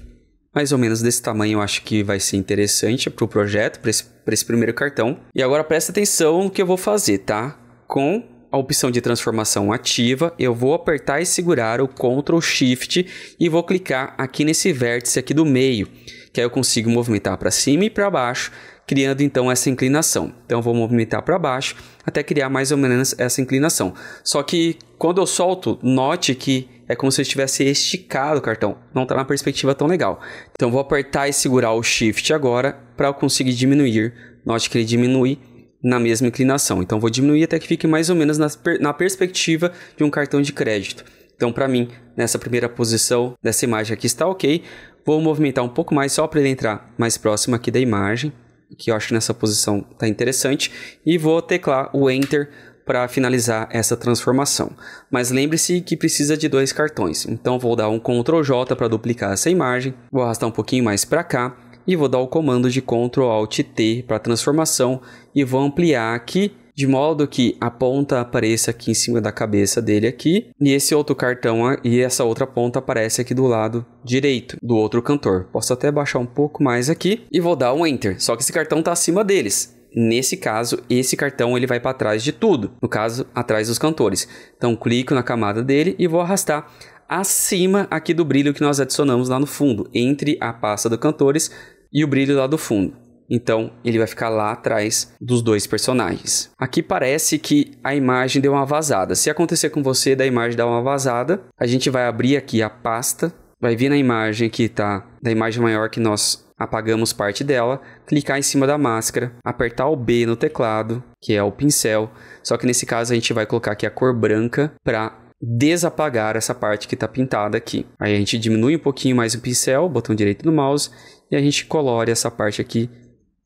mais ou menos desse tamanho eu acho que vai ser interessante para o projeto, para esse, esse primeiro cartão. E agora presta atenção no que eu vou fazer, tá? Com a opção de transformação ativa, eu vou apertar e segurar o Ctrl Shift e vou clicar aqui nesse vértice aqui do meio que aí eu consigo movimentar para cima e para baixo, criando então essa inclinação. Então eu vou movimentar para baixo até criar mais ou menos essa inclinação. Só que quando eu solto, note que é como se eu estivesse esticado o cartão, não está na perspectiva tão legal. Então eu vou apertar e segurar o Shift agora para eu conseguir diminuir. Note que ele diminui na mesma inclinação. Então vou diminuir até que fique mais ou menos na, na perspectiva de um cartão de crédito. Então, para mim, nessa primeira posição dessa imagem aqui está ok, Vou movimentar um pouco mais só para ele entrar mais próximo aqui da imagem, que eu acho que nessa posição está interessante, e vou teclar o Enter para finalizar essa transformação. Mas lembre-se que precisa de dois cartões, então vou dar um Ctrl J para duplicar essa imagem, vou arrastar um pouquinho mais para cá, e vou dar o comando de Ctrl Alt T para transformação, e vou ampliar aqui de modo que a ponta apareça aqui em cima da cabeça dele aqui, e esse outro cartão e essa outra ponta aparece aqui do lado direito do outro cantor. Posso até baixar um pouco mais aqui e vou dar um enter. Só que esse cartão está acima deles. Nesse caso, esse cartão ele vai para trás de tudo, no caso, atrás dos cantores. Então, clico na camada dele e vou arrastar acima aqui do brilho que nós adicionamos lá no fundo, entre a pasta dos cantores e o brilho lá do fundo. Então ele vai ficar lá atrás dos dois personagens. Aqui parece que a imagem deu uma vazada. Se acontecer com você da imagem dar uma vazada, a gente vai abrir aqui a pasta, vai vir na imagem que tá da imagem maior que nós apagamos parte dela, clicar em cima da máscara, apertar o B no teclado, que é o pincel. Só que nesse caso a gente vai colocar aqui a cor branca para desapagar essa parte que está pintada aqui. Aí a gente diminui um pouquinho mais o pincel, botão direito do mouse, e a gente colore essa parte aqui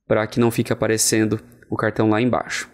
para que não fique aparecendo o cartão lá embaixo.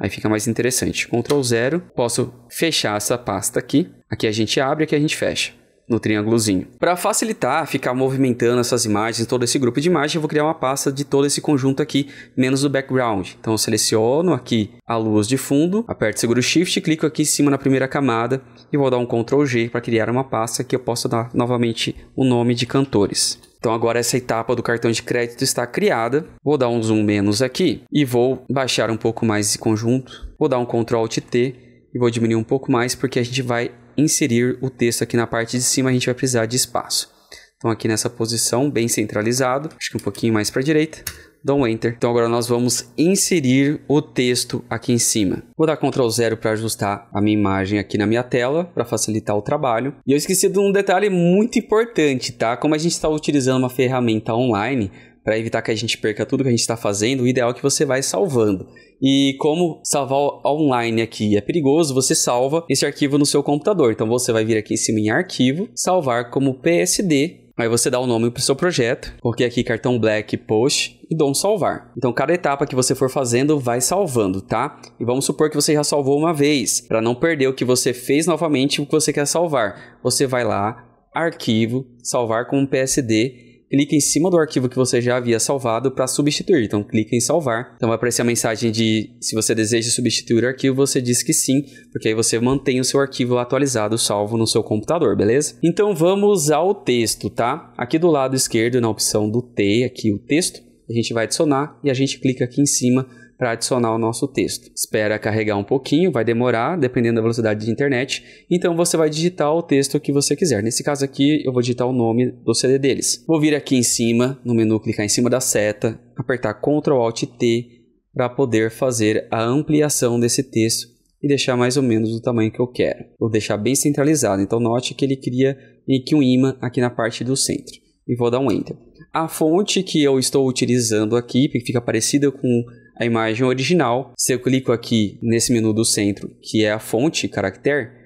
Aí fica mais interessante. Ctrl 0, posso fechar essa pasta aqui. Aqui a gente abre, aqui a gente fecha no triângulozinho. Para facilitar, ficar movimentando essas imagens, todo esse grupo de imagens, eu vou criar uma pasta de todo esse conjunto aqui, menos o background. Então eu seleciono aqui a luz de fundo, aperto seguro shift, clico aqui em cima na primeira camada e vou dar um ctrl G para criar uma pasta que eu possa dar novamente o nome de cantores. Então agora essa etapa do cartão de crédito está criada. Vou dar um zoom menos aqui e vou baixar um pouco mais esse conjunto. Vou dar um Ctrl Alt T e vou diminuir um pouco mais porque a gente vai inserir o texto aqui na parte de cima, a gente vai precisar de espaço. Então aqui nessa posição, bem centralizado, acho que um pouquinho mais para a direita, dou um Enter. Então agora nós vamos inserir o texto aqui em cima. Vou dar Ctrl zero para ajustar a minha imagem aqui na minha tela, para facilitar o trabalho. E eu esqueci de um detalhe muito importante, tá? Como a gente está utilizando uma ferramenta online, para evitar que a gente perca tudo que a gente está fazendo, o ideal é que você vai salvando. E como salvar online aqui é perigoso, você salva esse arquivo no seu computador. Então você vai vir aqui em cima em arquivo, salvar como PSD Aí você dá o nome pro seu projeto, porque aqui cartão black, post e dou um salvar. Então cada etapa que você for fazendo vai salvando, tá? E vamos supor que você já salvou uma vez, para não perder o que você fez novamente o que você quer salvar. Você vai lá, arquivo, salvar com PSD clica em cima do arquivo que você já havia salvado para substituir. Então, clica em salvar. Então, vai aparecer a mensagem de se você deseja substituir o arquivo, você diz que sim, porque aí você mantém o seu arquivo atualizado, salvo no seu computador, beleza? Então, vamos ao texto, tá? Aqui do lado esquerdo, na opção do T, aqui o texto, a gente vai adicionar e a gente clica aqui em cima para adicionar o nosso texto. Espera carregar um pouquinho, vai demorar, dependendo da velocidade de internet. Então você vai digitar o texto que você quiser. Nesse caso aqui, eu vou digitar o nome do CD deles. Vou vir aqui em cima, no menu, clicar em cima da seta, apertar Ctrl Alt T para poder fazer a ampliação desse texto e deixar mais ou menos do tamanho que eu quero. Vou deixar bem centralizado, então note que ele cria meio que um imã aqui na parte do centro. E vou dar um Enter. A fonte que eu estou utilizando aqui, que fica parecida com a imagem original. Se eu clico aqui nesse menu do centro, que é a fonte caractere,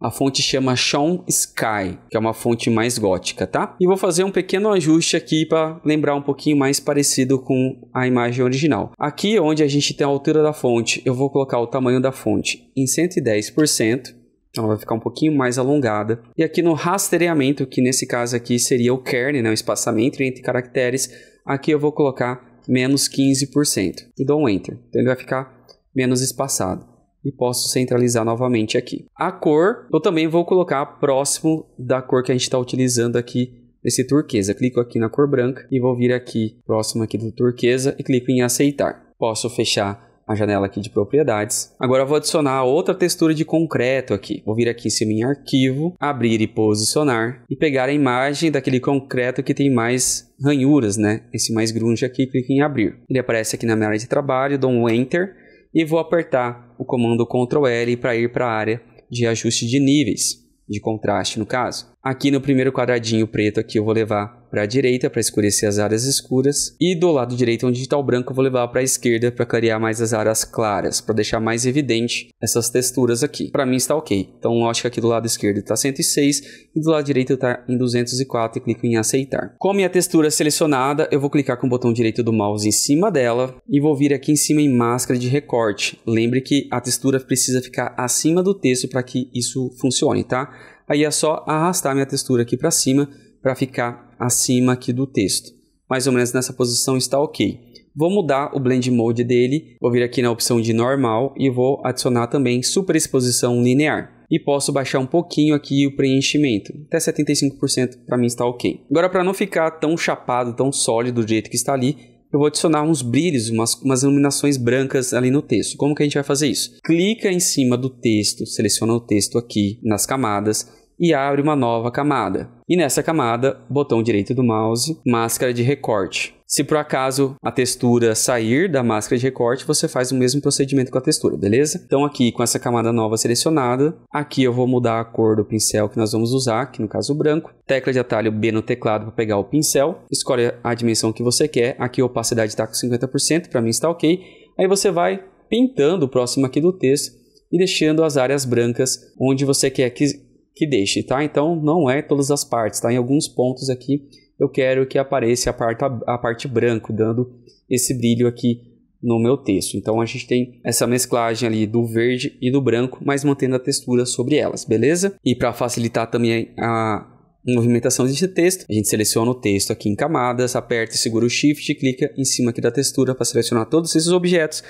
a fonte chama Sean Sky, que é uma fonte mais gótica, tá? E vou fazer um pequeno ajuste aqui para lembrar um pouquinho mais parecido com a imagem original. Aqui é onde a gente tem a altura da fonte, eu vou colocar o tamanho da fonte em 110%. Então ela vai ficar um pouquinho mais alongada. E aqui no rastreamento, que nesse caso aqui seria o kernel, né, o espaçamento entre caracteres, aqui eu vou colocar menos 15%. E dou um Enter. Então ele vai ficar menos espaçado. E posso centralizar novamente aqui. A cor, eu também vou colocar próximo da cor que a gente está utilizando aqui nesse turquesa. Clico aqui na cor branca e vou vir aqui próximo aqui do turquesa e clico em aceitar. Posso fechar a janela aqui de propriedades. Agora vou adicionar outra textura de concreto aqui. Vou vir aqui em cima em arquivo, abrir e posicionar e pegar a imagem daquele concreto que tem mais ranhuras, né? Esse mais grunge aqui, clique em abrir. Ele aparece aqui na minha área de trabalho, dou um enter e vou apertar o comando Ctrl L para ir para a área de ajuste de níveis, de contraste no caso. Aqui no primeiro quadradinho preto aqui eu vou levar para a direita para escurecer as áreas escuras e do lado direito onde está o branco eu vou levar para a esquerda para clarear mais as áreas claras, para deixar mais evidente essas texturas aqui. Para mim está ok. Então eu acho que aqui do lado esquerdo está 106 e do lado direito está em 204 e clico em aceitar. Com a minha textura selecionada, eu vou clicar com o botão direito do mouse em cima dela e vou vir aqui em cima em máscara de recorte. Lembre que a textura precisa ficar acima do texto para que isso funcione, tá? aí é só arrastar minha textura aqui para cima para ficar acima aqui do texto. Mais ou menos nessa posição está ok. Vou mudar o Blend Mode dele, vou vir aqui na opção de normal e vou adicionar também superexposição linear e posso baixar um pouquinho aqui o preenchimento, até 75% para mim está ok. Agora para não ficar tão chapado, tão sólido do jeito que está ali, eu vou adicionar uns brilhos, umas, umas iluminações brancas ali no texto. Como que a gente vai fazer isso? Clica em cima do texto, seleciona o texto aqui nas camadas e abre uma nova camada. E nessa camada, botão direito do mouse, máscara de recorte. Se por acaso a textura sair da máscara de recorte, você faz o mesmo procedimento com a textura, beleza? Então aqui com essa camada nova selecionada, aqui eu vou mudar a cor do pincel que nós vamos usar, aqui no caso branco. Tecla de atalho B no teclado para pegar o pincel. Escolhe a dimensão que você quer. Aqui a opacidade está com 50%, para mim está ok. Aí você vai pintando o próximo aqui do texto e deixando as áreas brancas onde você quer que, que deixe, tá? Então não é todas as partes, tá? Em alguns pontos aqui eu quero que apareça a parte, a parte branca, dando esse brilho aqui no meu texto. Então a gente tem essa mesclagem ali do verde e do branco, mas mantendo a textura sobre elas, beleza? E para facilitar também a movimentação desse texto, a gente seleciona o texto aqui em camadas, aperta e segura o shift e clica em cima aqui da textura para selecionar todos esses objetos,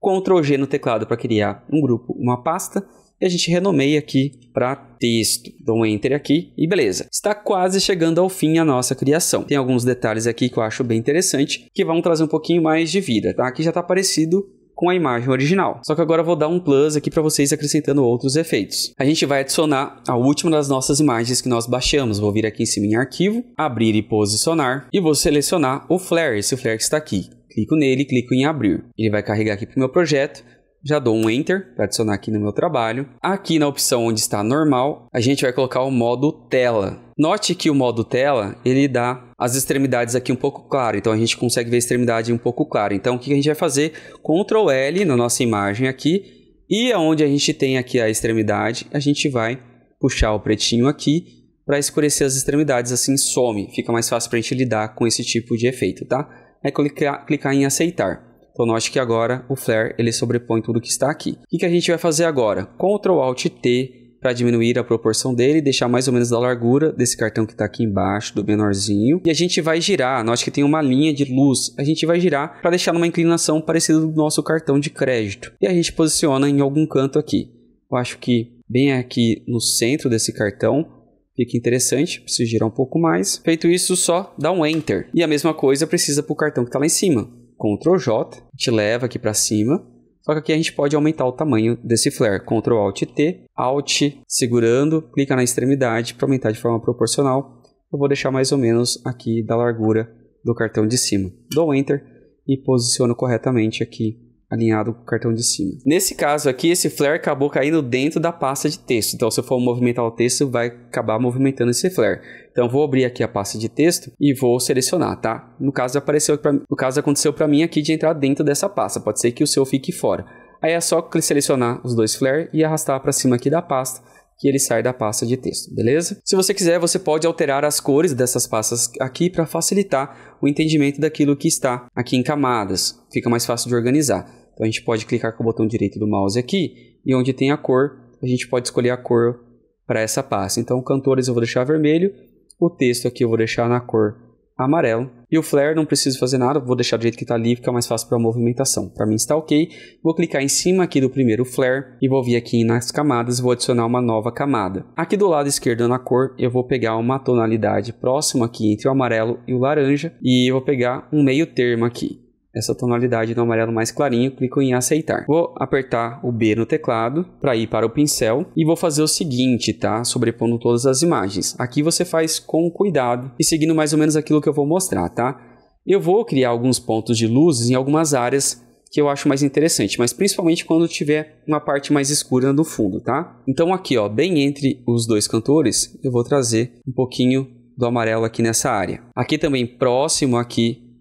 Ctrl G no teclado para criar um grupo, uma pasta e a gente renomeia aqui para texto. Dou então, um enter aqui e beleza. Está quase chegando ao fim a nossa criação. Tem alguns detalhes aqui que eu acho bem interessante que vão trazer um pouquinho mais de vida, tá? Aqui já está parecido com a imagem original. Só que agora eu vou dar um plus aqui para vocês acrescentando outros efeitos. A gente vai adicionar a última das nossas imagens que nós baixamos. Vou vir aqui em cima em arquivo, abrir e posicionar e vou selecionar o flare, esse flare que está aqui. Clico nele, clico em abrir. Ele vai carregar aqui para o meu projeto já dou um Enter para adicionar aqui no meu trabalho. Aqui na opção onde está normal, a gente vai colocar o modo tela. Note que o modo tela, ele dá as extremidades aqui um pouco claro, então a gente consegue ver a extremidade um pouco clara. Então o que a gente vai fazer? Ctrl L na nossa imagem aqui, e aonde a gente tem aqui a extremidade, a gente vai puxar o pretinho aqui para escurecer as extremidades, assim some. Fica mais fácil para a gente lidar com esse tipo de efeito, tá? É clicar, clicar em aceitar. Então note que agora o flare ele sobrepõe tudo que está aqui. O que, a gente vai fazer agora? Ctrl Alt T para diminuir a proporção dele, deixar mais ou menos da largura desse cartão que está aqui embaixo, do menorzinho. E a gente vai girar, nós que tem uma linha de luz, a gente vai girar para deixar numa inclinação parecida do nosso cartão de crédito. E a gente posiciona em algum canto aqui. Eu acho que bem aqui no centro desse cartão, Fica interessante, preciso girar um pouco mais. Feito isso, só dá um Enter. E a mesma coisa precisa para o cartão que está lá em cima. Ctrl J, te leva aqui para cima. Só que aqui a gente pode aumentar o tamanho desse flare. Ctrl Alt T, Alt segurando, clica na extremidade para aumentar de forma proporcional. Eu vou deixar mais ou menos aqui da largura do cartão de cima. Dou Enter e posiciono corretamente aqui alinhado com o cartão de cima. Nesse caso aqui, esse flare acabou caindo dentro da pasta de texto. Então, se eu for movimentar o texto, vai acabar movimentando esse flare. Então, vou abrir aqui a pasta de texto e vou selecionar, tá? No caso, apareceu pra, no caso aconteceu para mim aqui de entrar dentro dessa pasta. Pode ser que o seu fique fora. Aí é só selecionar os dois flare e arrastar para cima aqui da pasta que ele sai da pasta de texto, beleza? Se você quiser, você pode alterar as cores dessas pastas aqui para facilitar o entendimento daquilo que está aqui em camadas. Fica mais fácil de organizar. Então a gente pode clicar com o botão direito do mouse aqui e onde tem a cor, a gente pode escolher a cor para essa pasta. Então cantores eu vou deixar vermelho, o texto aqui eu vou deixar na cor amarelo. E o flare não preciso fazer nada, vou deixar do jeito que está ali, fica mais fácil para a movimentação. Para mim está ok. Vou clicar em cima aqui do primeiro flare e vou vir aqui nas camadas, vou adicionar uma nova camada. Aqui do lado esquerdo na cor, eu vou pegar uma tonalidade próxima aqui entre o amarelo e o laranja e eu vou pegar um meio termo aqui essa tonalidade do amarelo mais clarinho, clico em aceitar. Vou apertar o B no teclado para ir para o pincel e vou fazer o seguinte, tá? Sobrepondo todas as imagens. Aqui você faz com cuidado e seguindo mais ou menos aquilo que eu vou mostrar, tá? Eu vou criar alguns pontos de luzes em algumas áreas que eu acho mais interessante, mas principalmente quando tiver uma parte mais escura no fundo, tá? Então aqui, ó, bem entre os dois cantores, eu vou trazer um pouquinho do amarelo aqui nessa área. Aqui também próximo aqui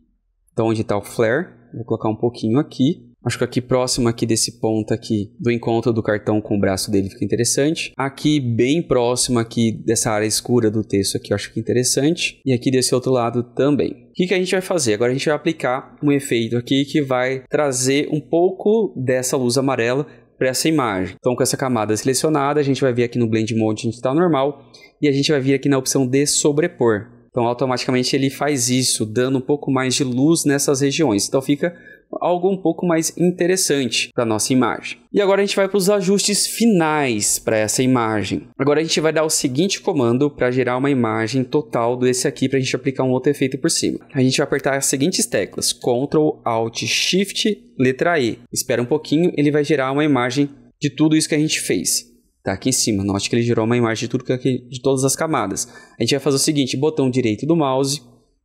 então, onde está o flare, vou colocar um pouquinho aqui. Acho que aqui próximo aqui desse ponto aqui do encontro do cartão com o braço dele fica interessante. Aqui bem próximo aqui dessa área escura do texto aqui eu acho que é interessante. E aqui desse outro lado também. O que, que a gente vai fazer? Agora a gente vai aplicar um efeito aqui que vai trazer um pouco dessa luz amarela para essa imagem. Então com essa camada selecionada a gente vai vir aqui no Blend Mode a gente está normal. E a gente vai vir aqui na opção de sobrepor. Então, automaticamente ele faz isso, dando um pouco mais de luz nessas regiões. Então, fica algo um pouco mais interessante para nossa imagem. E agora a gente vai para os ajustes finais para essa imagem. Agora a gente vai dar o seguinte comando para gerar uma imagem total desse aqui para a gente aplicar um outro efeito por cima. A gente vai apertar as seguintes teclas: Ctrl, Alt, Shift, letra E. Espera um pouquinho, ele vai gerar uma imagem de tudo isso que a gente fez. Tá aqui em cima. Note que ele gerou uma imagem de, tudo que, é de todas as camadas. A gente vai fazer o seguinte, botão direito do mouse,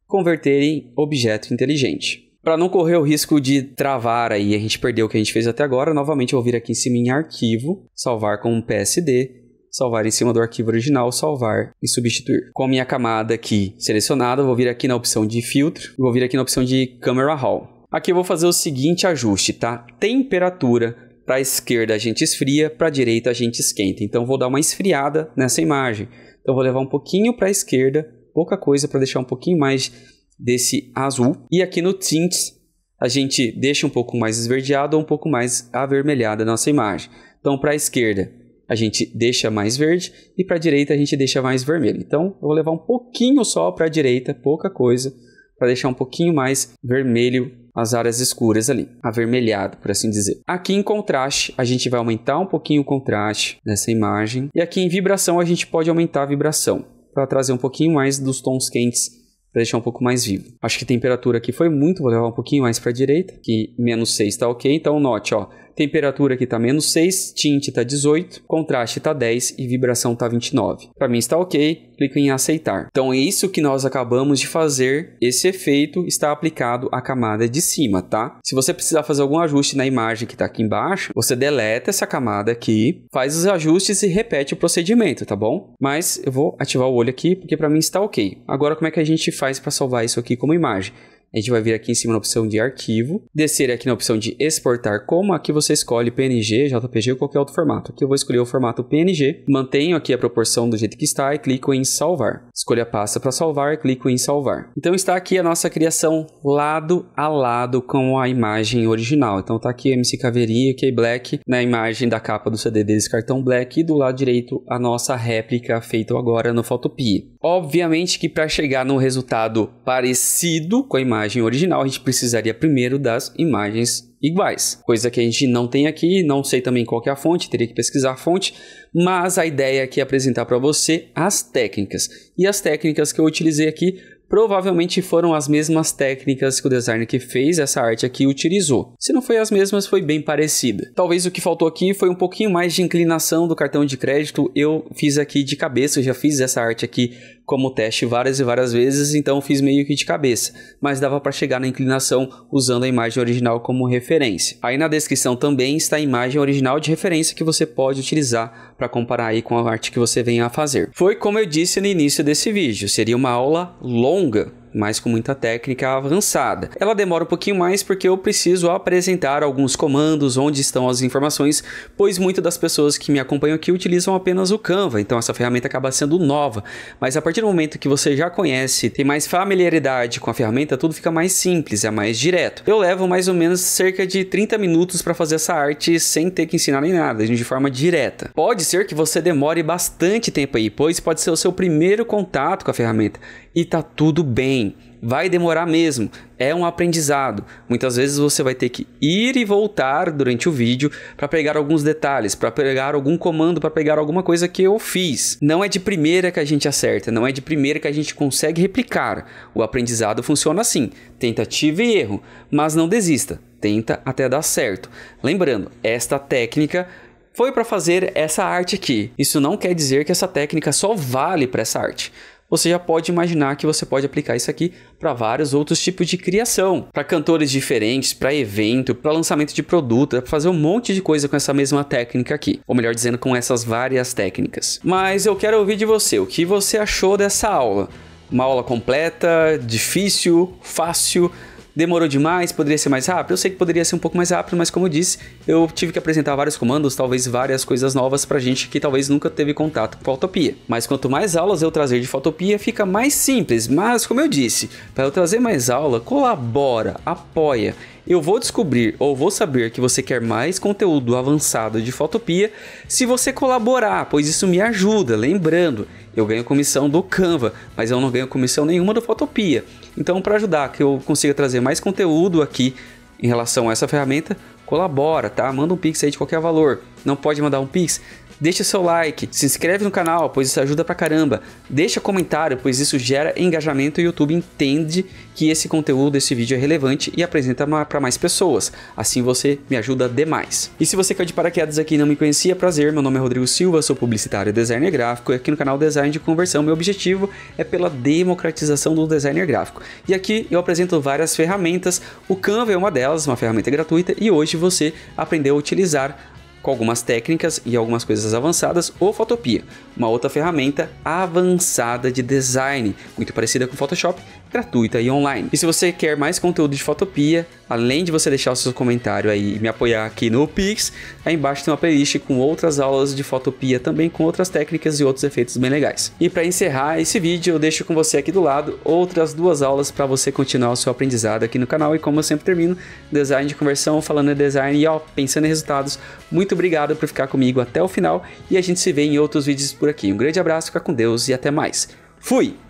converter em objeto inteligente. Para não correr o risco de travar aí, a gente perder o que a gente fez até agora, novamente eu vou vir aqui em cima em arquivo, salvar com um PSD, salvar em cima do arquivo original, salvar e substituir. Com a minha camada aqui selecionada, vou vir aqui na opção de filtro, vou vir aqui na opção de Camera Raw. Aqui eu vou fazer o seguinte ajuste, tá? Temperatura para a esquerda a gente esfria, para a direita a gente esquenta. Então vou dar uma esfriada nessa imagem. Então vou levar um pouquinho para a esquerda, pouca coisa para deixar um pouquinho mais desse azul. E aqui no tints a gente deixa um pouco mais esverdeado ou um pouco mais avermelhada a nossa imagem. Então para a esquerda a gente deixa mais verde e para a direita a gente deixa mais vermelho. Então eu vou levar um pouquinho só para a direita, pouca coisa, para deixar um pouquinho mais vermelho as áreas escuras ali, avermelhado, por assim dizer. Aqui em contraste, a gente vai aumentar um pouquinho o contraste nessa imagem. E aqui em vibração, a gente pode aumentar a vibração para trazer um pouquinho mais dos tons quentes para deixar um pouco mais vivo. Acho que a temperatura aqui foi muito, vou levar um pouquinho mais para a direita, que menos 6 está ok. Então note, ó, Temperatura aqui tá menos 6, tint tá 18, contraste tá 10 e vibração tá 29. Para mim está ok, clico em aceitar. Então é isso que nós acabamos de fazer. Esse efeito está aplicado à camada de cima, tá? Se você precisar fazer algum ajuste na imagem que está aqui embaixo, você deleta essa camada aqui, faz os ajustes e repete o procedimento, tá bom? Mas eu vou ativar o olho aqui porque para mim está ok. Agora como é que a gente faz para salvar isso aqui como imagem? A gente vai vir aqui em cima na opção de arquivo, descer aqui na opção de exportar como, aqui você escolhe PNG, JPG ou qualquer outro formato. Aqui eu vou escolher o formato PNG, mantenho aqui a proporção do jeito que está e clico em salvar. escolha a pasta para salvar, clico em salvar. Então está aqui a nossa criação lado a lado com a imagem original. Então está aqui MC Caveria e K Black na imagem da capa do CD deles, cartão Black, e do lado direito a nossa réplica feita agora no Photopea. Obviamente que para chegar num resultado parecido com a imagem imagem original, a gente precisaria primeiro das imagens iguais, coisa que a gente não tem aqui, não sei também qual é a fonte, teria que pesquisar a fonte, mas a ideia aqui é apresentar para você as técnicas. E as técnicas que eu utilizei aqui provavelmente foram as mesmas técnicas que o designer que fez essa arte aqui utilizou. Se não foi as mesmas, foi bem parecida. Talvez o que faltou aqui foi um pouquinho mais de inclinação do cartão de crédito. Eu fiz aqui de cabeça, eu já fiz essa arte aqui como teste várias e várias vezes, então fiz meio que de cabeça, mas dava para chegar na inclinação usando a imagem original como referência. Aí na descrição também está a imagem original de referência que você pode utilizar para comparar aí com a arte que você venha a fazer. Foi como eu disse no início desse vídeo, seria uma aula longa, mas com muita técnica avançada. Ela demora um pouquinho mais porque eu preciso apresentar alguns comandos, onde estão as informações, pois muitas das pessoas que me acompanham aqui utilizam apenas o Canva, então essa ferramenta acaba sendo nova. Mas a partir do momento que você já conhece, tem mais familiaridade com a ferramenta, tudo fica mais simples, é mais direto. Eu levo mais ou menos cerca de 30 minutos para fazer essa arte sem ter que ensinar nem nada, de forma direta. Pode ser que você demore bastante tempo aí, pois pode ser o seu primeiro contato com a ferramenta e tá tudo bem vai demorar mesmo, é um aprendizado. Muitas vezes você vai ter que ir e voltar durante o vídeo para pegar alguns detalhes, para pegar algum comando, para pegar alguma coisa que eu fiz. Não é de primeira que a gente acerta, não é de primeira que a gente consegue replicar. O aprendizado funciona assim: tentativa e erro, mas não desista, tenta até dar certo. Lembrando, esta técnica foi para fazer essa arte aqui. Isso não quer dizer que essa técnica só vale para essa arte você já pode imaginar que você pode aplicar isso aqui para vários outros tipos de criação, para cantores diferentes, para evento, para lançamento de produto, para fazer um monte de coisa com essa mesma técnica aqui, ou melhor dizendo, com essas várias técnicas. Mas eu quero ouvir de você, o que você achou dessa aula? Uma aula completa, difícil, fácil, demorou demais, poderia ser mais rápido? Eu sei que poderia ser um pouco mais rápido, mas como eu disse, eu tive que apresentar vários comandos, talvez várias coisas novas pra gente que talvez nunca teve contato com Fotopia. Mas quanto mais aulas eu trazer de Fotopia, fica mais simples. Mas, como eu disse, para eu trazer mais aula, colabora, apoia. Eu vou descobrir ou vou saber que você quer mais conteúdo avançado de Fotopia se você colaborar, pois isso me ajuda. Lembrando, eu ganho comissão do Canva, mas eu não ganho comissão nenhuma do Fotopia. Então, para ajudar que eu consiga trazer mais conteúdo aqui em relação a essa ferramenta, colabora, tá? Manda um pix aí de qualquer valor. Não pode mandar um pix? Deixa seu like, se inscreve no canal, pois isso ajuda pra caramba. Deixa comentário, pois isso gera engajamento e o YouTube entende que esse conteúdo, esse vídeo é relevante e apresenta para mais pessoas. Assim você me ajuda demais. E se você caiu de paraquedas aqui e não me conhecia, prazer, meu nome é Rodrigo Silva, sou publicitário e designer gráfico e aqui no canal Design de Conversão meu objetivo é pela democratização do designer gráfico. E aqui eu apresento várias ferramentas, o Canva é uma delas, uma ferramenta gratuita e hoje você aprendeu a utilizar com algumas técnicas e algumas coisas avançadas, ou Photopia, uma outra ferramenta avançada de design, muito parecida com o Photoshop, gratuita e online. E se você quer mais conteúdo de Fotopia, além de você deixar o seu comentário aí e me apoiar aqui no Pix, aí embaixo tem uma playlist com outras aulas de Fotopia também, com outras técnicas e outros efeitos bem legais. E para encerrar esse vídeo, eu deixo com você aqui do lado outras duas aulas para você continuar o seu aprendizado aqui no canal. E como eu sempre termino, design de conversão, falando em design e ó, pensando em resultados. Muito obrigado por ficar comigo até o final e a gente se vê em outros vídeos por aqui. Um grande abraço, fica com Deus e até mais. Fui!